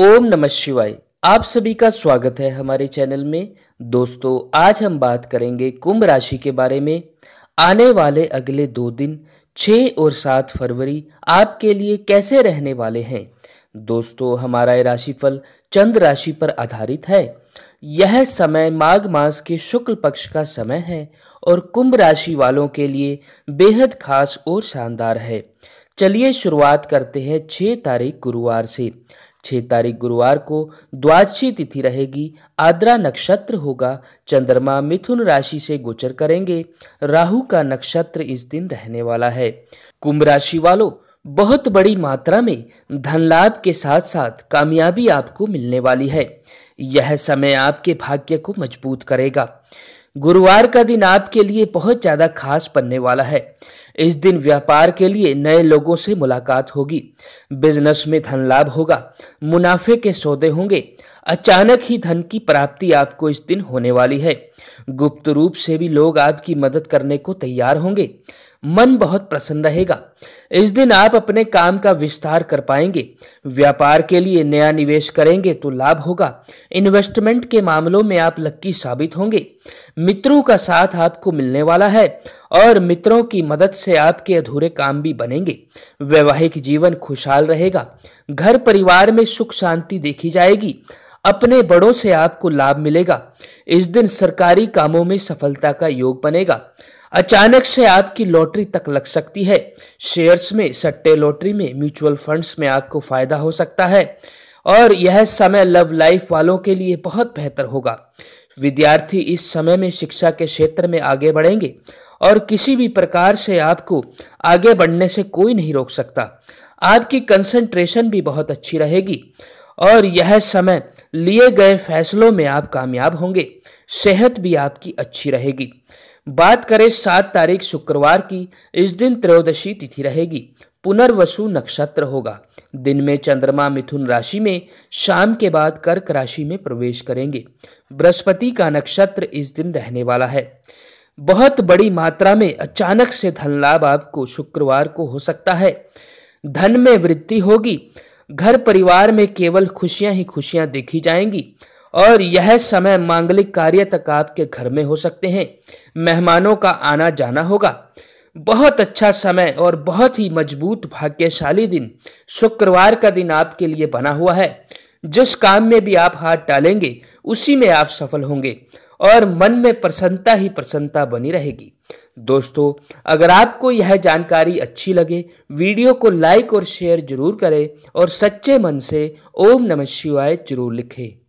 ओम नमः शिवाय आप सभी का स्वागत है हमारे चैनल में दोस्तों आज हम बात करेंगे कुंभ राशि के बारे में आने वाले अगले दो दिन छः और सात फरवरी आपके लिए कैसे रहने वाले हैं दोस्तों हमारा यह राशिफल चंद्र राशि पर आधारित है यह समय माघ मास के शुक्ल पक्ष का समय है और कुंभ राशि वालों के लिए बेहद खास और शानदार है चलिए शुरुआत करते हैं छः तारीख गुरुवार से छः तारीख गुरुवार को द्वादशी तिथि रहेगी आद्रा नक्षत्र होगा चंद्रमा मिथुन राशि से गोचर करेंगे राहु का नक्षत्र इस दिन रहने वाला है कुंभ राशि वालों बहुत बड़ी मात्रा में धन लाभ के साथ साथ कामयाबी आपको मिलने वाली है यह समय आपके भाग्य को मजबूत करेगा गुरुवार का दिन आपके लिए बहुत ज़्यादा खास बनने वाला है इस दिन व्यापार के लिए नए लोगों से मुलाकात होगी बिजनेस में धन लाभ होगा मुनाफे के सौदे होंगे अचानक ही धन की प्राप्ति आपको इस दिन होने वाली है गुप्त रूप से भी लोग आपकी मदद करने को तैयार होंगे मन बहुत प्रसन्न रहेगा इस दिन आप अपने काम का विस्तार कर पाएंगे व्यापार के लिए नया निवेश करेंगे तो लाभ होगा इन्वेस्टमेंट के मामलों में आप लक्की साबित होंगे मित्रों का साथ आपको मिलने वाला है और मित्रों की मदद से आपके अधूरे काम भी बनेंगे वैवाहिक जीवन खुशहाल रहेगा घर परिवार में सुख शांति देखी जाएगी अपने बड़ों से आपको लाभ मिलेगा इस दिन सरकारी कामों में सफलता का योग बनेगा अचानक से आपकी लॉटरी तक लग सकती है शेयर्स में सट्टे लॉटरी में म्यूचुअल फंड्स में आपको फायदा हो सकता है और यह समय लव लाइफ वालों के लिए बहुत बेहतर होगा विद्यार्थी इस समय में शिक्षा के क्षेत्र में आगे बढ़ेंगे और किसी भी प्रकार से आपको आगे बढ़ने से कोई नहीं रोक सकता आपकी कंसंट्रेशन भी बहुत अच्छी रहेगी और यह समय लिए गए फैसलों में आप कामयाब होंगे सेहत भी आपकी अच्छी रहेगी बात करें सात तारीख शुक्रवार की इस दिन त्रयोदशी तिथि रहेगी पुनर्वसु नक्षत्र होगा दिन में चंद्रमा मिथुन राशि में शाम के बाद कर्क राशि में प्रवेश करेंगे बृहस्पति का नक्षत्र इस दिन रहने वाला है बहुत बड़ी मात्रा में अचानक से धन लाभ आपको शुक्रवार को हो सकता है धन में वृद्धि होगी घर परिवार में केवल खुशियां ही खुशियां देखी जाएंगी और यह समय मांगलिक कार्य तक आपके घर में हो सकते हैं मेहमानों का आना जाना होगा बहुत अच्छा समय और बहुत ही मजबूत भाग्यशाली दिन शुक्रवार का दिन आपके लिए बना हुआ है जिस काम में भी आप हाथ डालेंगे उसी में आप सफल होंगे और मन में प्रसन्नता ही प्रसन्नता बनी रहेगी दोस्तों अगर आपको यह जानकारी अच्छी लगे वीडियो को लाइक और शेयर जरूर करें और सच्चे मन से ओम नमः शिवाय जरूर लिखें